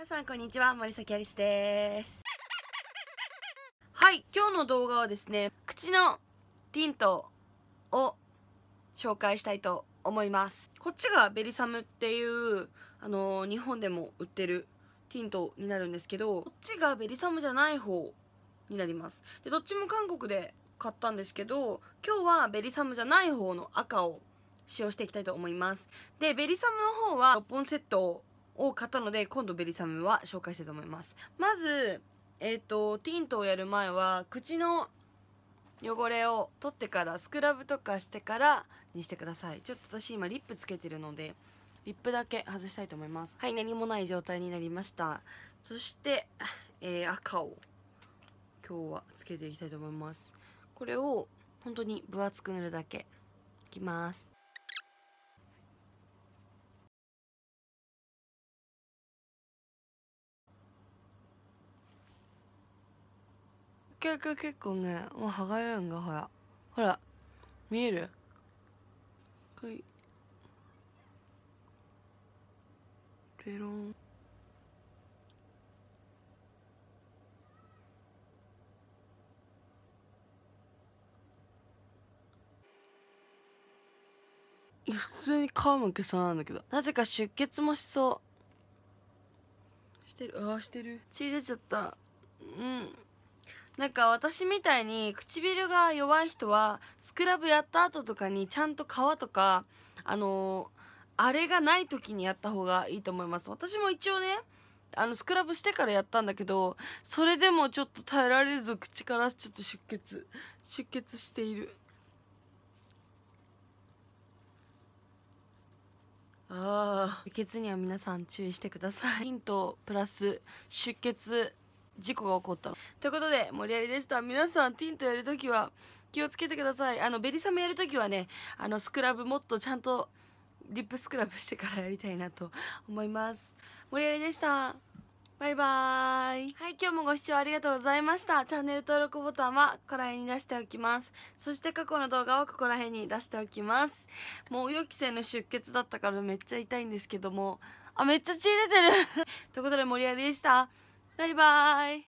皆さんこんにちは森崎アリスですはい今日の動画はですね口のティントを紹介したいと思いますこっちがベリサムっていうあのー、日本でも売ってるティントになるんですけどこっちがベリサムじゃない方になりますでどっちも韓国で買ったんですけど今日はベリサムじゃない方の赤を使用していきたいと思いますでベリサムの方は6本セットを買ったので今度ベリサムは紹介したいと思いますまずえっ、ー、とティントをやる前は口の汚れを取ってからスクラブとかしてからにしてくださいちょっと私今リップつけてるのでリップだけ外したいと思いますはい何もない状態になりましたそして、えー、赤を今日はつけていきたいと思いますこれを本当に分厚く塗るだけいきます結局結構ねもう剥がれるんがほらほら見えるくいペロンいや普通に皮むけそうなんだけどなぜか出血もしそうしてるああしてる血出ちゃったうんなんか私みたいに唇が弱い人はスクラブやった後とかにちゃんと皮とかあのー、あれがない時にやった方がいいと思います私も一応ねあのスクラブしてからやったんだけどそれでもちょっと耐えられず口からちょっと出血出血しているああ出血には皆さん注意してくださいヒントプラス出血事故が起こったのということで盛り上がでした皆さんティントやるときは気をつけてくださいあのベリサムやるときはねあのスクラブもっとちゃんとリップスクラブしてからやりたいなと思います盛り上りでしたバイバーイ。はい、今日もご視聴ありがとうございました。チャンネル登録ボタンはここら辺に出しておきます。そして過去の動画はここら辺に出しておきます。もう予期せぬ出血だったからめっちゃ痛いんですけども、あ、めっちゃ血出てる ということで森有でした。バイバイ